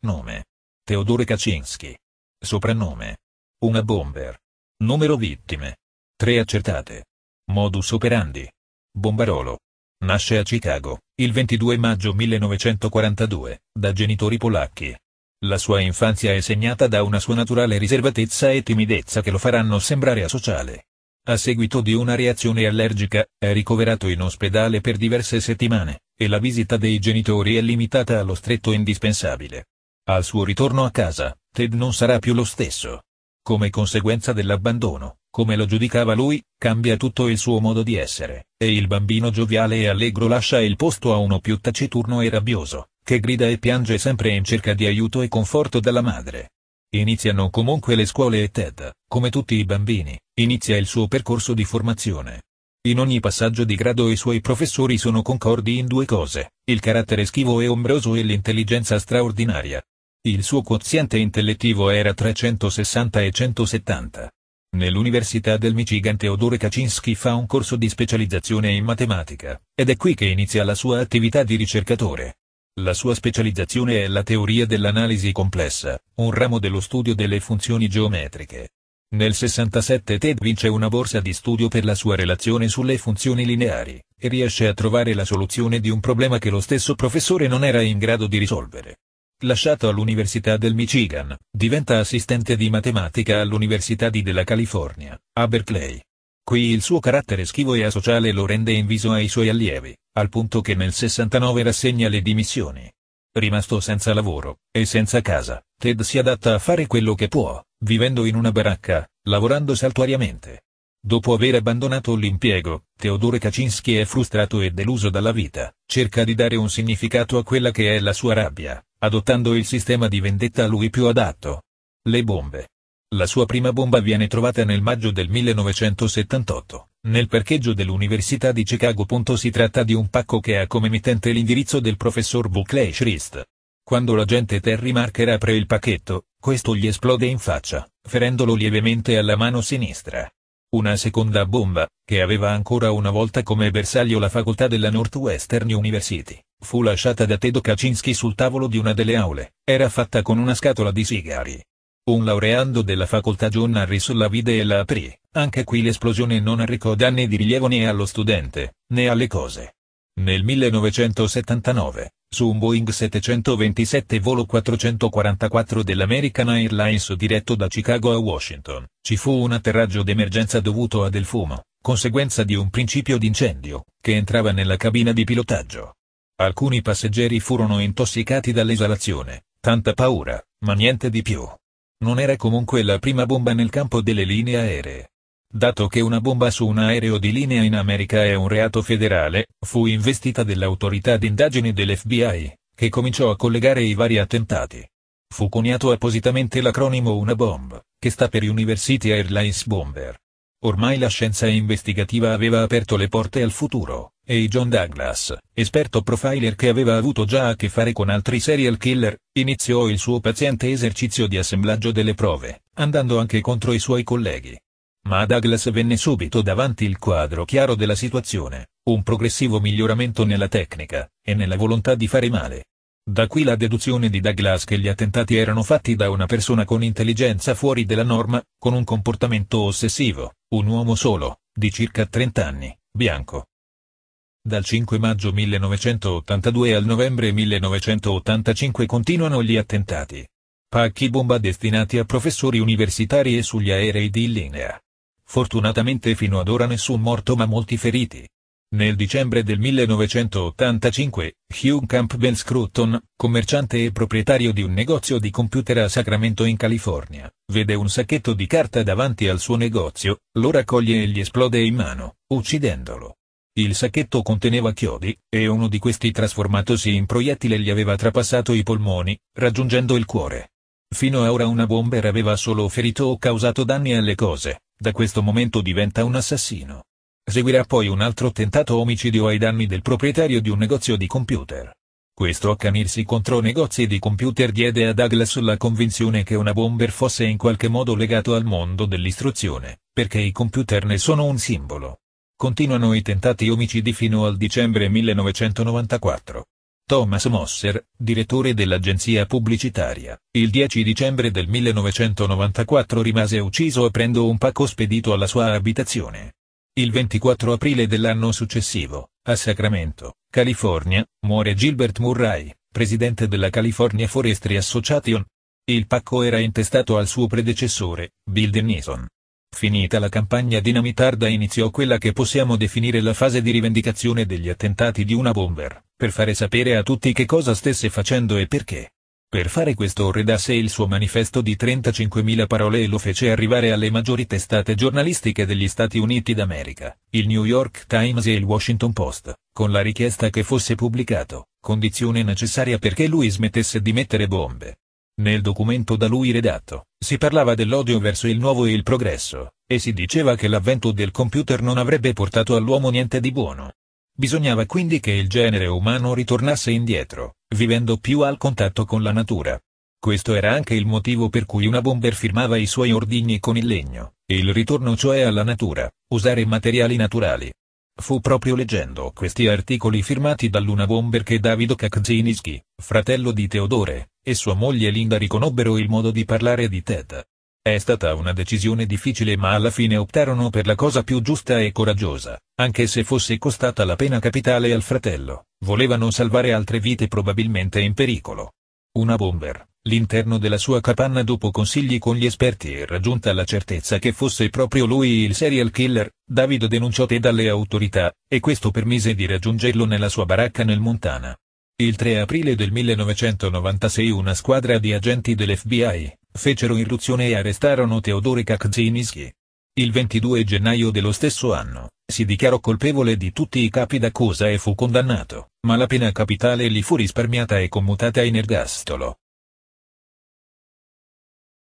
Nome. Teodore Kaczynski. Soprannome. Una bomber. Numero vittime. Tre accertate. Modus operandi. Bombarolo. Nasce a Chicago, il 22 maggio 1942, da genitori polacchi. La sua infanzia è segnata da una sua naturale riservatezza e timidezza che lo faranno sembrare asociale. A seguito di una reazione allergica, è ricoverato in ospedale per diverse settimane, e la visita dei genitori è limitata allo stretto indispensabile. Al suo ritorno a casa, Ted non sarà più lo stesso. Come conseguenza dell'abbandono, come lo giudicava lui, cambia tutto il suo modo di essere, e il bambino gioviale e allegro lascia il posto a uno più taciturno e rabbioso, che grida e piange sempre in cerca di aiuto e conforto dalla madre. Iniziano comunque le scuole e Ted, come tutti i bambini, inizia il suo percorso di formazione. In ogni passaggio di grado i suoi professori sono concordi in due cose, il carattere schivo e ombroso e l'intelligenza straordinaria. Il suo quoziente intellettivo era 360 e 170. Nell'Università del Michigan Teodore Kaczynski fa un corso di specializzazione in matematica, ed è qui che inizia la sua attività di ricercatore. La sua specializzazione è la teoria dell'analisi complessa, un ramo dello studio delle funzioni geometriche. Nel 67 Ted vince una borsa di studio per la sua relazione sulle funzioni lineari, e riesce a trovare la soluzione di un problema che lo stesso professore non era in grado di risolvere. Lasciato all'Università del Michigan, diventa assistente di matematica all'Università di della California, a Berkeley. Qui il suo carattere schivo e asociale lo rende inviso ai suoi allievi, al punto che nel 69 rassegna le dimissioni. Rimasto senza lavoro, e senza casa, Ted si adatta a fare quello che può, vivendo in una baracca, lavorando saltuariamente. Dopo aver abbandonato l'impiego, Teodore Kaczynski è frustrato e deluso dalla vita, cerca di dare un significato a quella che è la sua rabbia, adottando il sistema di vendetta a lui più adatto. Le bombe. La sua prima bomba viene trovata nel maggio del 1978, nel parcheggio dell'Università di Chicago. Si tratta di un pacco che ha come emittente l'indirizzo del professor Buckley Schrist. Quando l'agente Terry Marker apre il pacchetto, questo gli esplode in faccia, ferendolo lievemente alla mano sinistra. Una seconda bomba, che aveva ancora una volta come bersaglio la facoltà della Northwestern University, Fu lasciata da Tedo Kaczynski sul tavolo di una delle aule, era fatta con una scatola di sigari. Un laureando della facoltà John Harris la vide e la aprì, anche qui l'esplosione non arrecò danni di rilievo né allo studente, né alle cose. Nel 1979, su un Boeing 727 volo 444 dell'American Airlines diretto da Chicago a Washington, ci fu un atterraggio d'emergenza dovuto a del fumo, conseguenza di un principio d'incendio, che entrava nella cabina di pilotaggio. Alcuni passeggeri furono intossicati dall'esalazione, tanta paura, ma niente di più. Non era comunque la prima bomba nel campo delle linee aeree. Dato che una bomba su un aereo di linea in America è un reato federale, fu investita dell'autorità d'indagine dell'FBI, che cominciò a collegare i vari attentati. Fu coniato appositamente l'acronimo una bomb, che sta per University Airlines Bomber. Ormai la scienza investigativa aveva aperto le porte al futuro e John Douglas, esperto profiler che aveva avuto già a che fare con altri serial killer, iniziò il suo paziente esercizio di assemblaggio delle prove, andando anche contro i suoi colleghi. Ma Douglas venne subito davanti il quadro chiaro della situazione, un progressivo miglioramento nella tecnica, e nella volontà di fare male. Da qui la deduzione di Douglas che gli attentati erano fatti da una persona con intelligenza fuori della norma, con un comportamento ossessivo, un uomo solo, di circa 30 anni, bianco. Dal 5 maggio 1982 al novembre 1985 continuano gli attentati. Pacchi bomba destinati a professori universitari e sugli aerei di linea. Fortunatamente fino ad ora nessun morto ma molti feriti. Nel dicembre del 1985, Hugh Campbell Scruton, commerciante e proprietario di un negozio di computer a Sacramento in California, vede un sacchetto di carta davanti al suo negozio, lo raccoglie e gli esplode in mano, uccidendolo. Il sacchetto conteneva chiodi, e uno di questi trasformatosi in proiettile gli aveva trapassato i polmoni, raggiungendo il cuore. Fino a ora una bomber aveva solo ferito o causato danni alle cose, da questo momento diventa un assassino. Seguirà poi un altro tentato omicidio ai danni del proprietario di un negozio di computer. Questo accanirsi contro negozi di computer diede a Douglas la convinzione che una bomber fosse in qualche modo legato al mondo dell'istruzione, perché i computer ne sono un simbolo. Continuano i tentati omicidi fino al dicembre 1994. Thomas Mosser, direttore dell'agenzia pubblicitaria, il 10 dicembre del 1994 rimase ucciso aprendo un pacco spedito alla sua abitazione. Il 24 aprile dell'anno successivo, a Sacramento, California, muore Gilbert Murray, presidente della California Forestry Association. Il pacco era intestato al suo predecessore, Bill Denison. Finita la campagna dinamitarda iniziò quella che possiamo definire la fase di rivendicazione degli attentati di una bomber, per fare sapere a tutti che cosa stesse facendo e perché. Per fare questo redasse il suo manifesto di 35.000 parole e lo fece arrivare alle maggiori testate giornalistiche degli Stati Uniti d'America, il New York Times e il Washington Post, con la richiesta che fosse pubblicato, condizione necessaria perché lui smettesse di mettere bombe. Nel documento da lui redatto, si parlava dell'odio verso il nuovo e il progresso, e si diceva che l'avvento del computer non avrebbe portato all'uomo niente di buono. Bisognava quindi che il genere umano ritornasse indietro, vivendo più al contatto con la natura. Questo era anche il motivo per cui una bomber firmava i suoi ordigni con il legno, il ritorno cioè alla natura, usare materiali naturali. Fu proprio leggendo questi articoli firmati dall'una bomber che Davido Kaczynski, fratello di Teodore, e sua moglie Linda riconobbero il modo di parlare di Ted. È stata una decisione difficile ma alla fine optarono per la cosa più giusta e coraggiosa, anche se fosse costata la pena capitale al fratello, volevano salvare altre vite probabilmente in pericolo. Una bomber, l'interno della sua capanna dopo consigli con gli esperti e raggiunta la certezza che fosse proprio lui il serial killer, David denunciò Ted alle autorità, e questo permise di raggiungerlo nella sua baracca nel Montana. Il 3 aprile del 1996 una squadra di agenti dell'FBI, fecero irruzione e arrestarono Teodore Kaczynski. Il 22 gennaio dello stesso anno, si dichiarò colpevole di tutti i capi d'accusa e fu condannato, ma la pena capitale gli fu risparmiata e commutata in ergastolo.